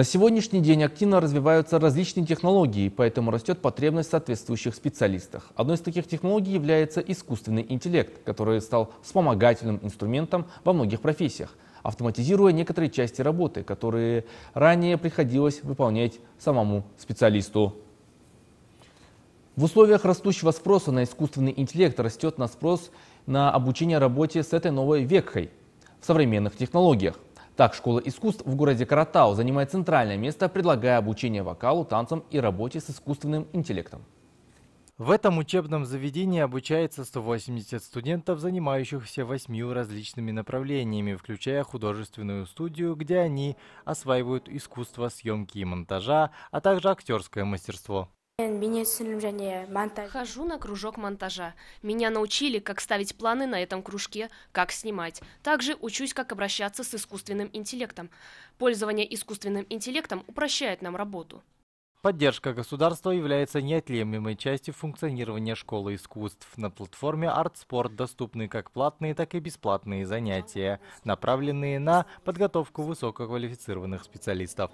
На сегодняшний день активно развиваются различные технологии, поэтому растет потребность в соответствующих специалистах. Одной из таких технологий является искусственный интеллект, который стал вспомогательным инструментом во многих профессиях, автоматизируя некоторые части работы, которые ранее приходилось выполнять самому специалисту. В условиях растущего спроса на искусственный интеллект растет на спрос на обучение работе с этой новой векхой в современных технологиях. Так, школа искусств в городе Каратау занимает центральное место, предлагая обучение вокалу, танцам и работе с искусственным интеллектом. В этом учебном заведении обучается 180 студентов, занимающихся восьмью различными направлениями, включая художественную студию, где они осваивают искусство съемки и монтажа, а также актерское мастерство. Хожу на кружок монтажа. Меня научили, как ставить планы на этом кружке, как снимать. Также учусь, как обращаться с искусственным интеллектом. Пользование искусственным интеллектом упрощает нам работу. Поддержка государства является неотъемлемой частью функционирования школы искусств. На платформе ArtSport доступны как платные, так и бесплатные занятия, направленные на подготовку высококвалифицированных специалистов.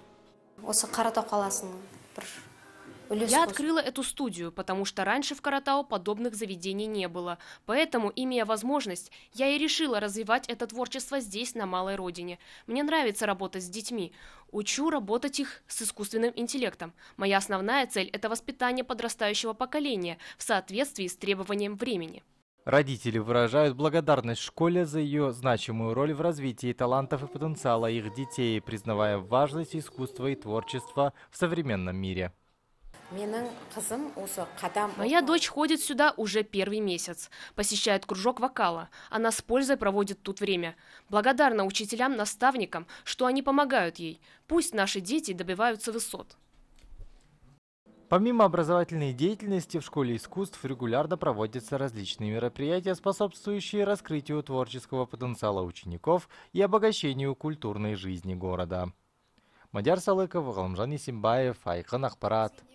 Я открыла эту студию, потому что раньше в Каратау подобных заведений не было. Поэтому, имея возможность, я и решила развивать это творчество здесь, на малой родине. Мне нравится работать с детьми. Учу работать их с искусственным интеллектом. Моя основная цель – это воспитание подрастающего поколения в соответствии с требованием времени. Родители выражают благодарность школе за ее значимую роль в развитии талантов и потенциала их детей, признавая важность искусства и творчества в современном мире. Моя дочь ходит сюда уже первый месяц, посещает кружок вокала. Она с пользой проводит тут время. Благодарна учителям-наставникам, что они помогают ей. Пусть наши дети добиваются высот. Помимо образовательной деятельности в школе искусств регулярно проводятся различные мероприятия, способствующие раскрытию творческого потенциала учеников и обогащению культурной жизни города. Мадяр Салыков, Галамжан Исимбаев, Айхан Ахпарат.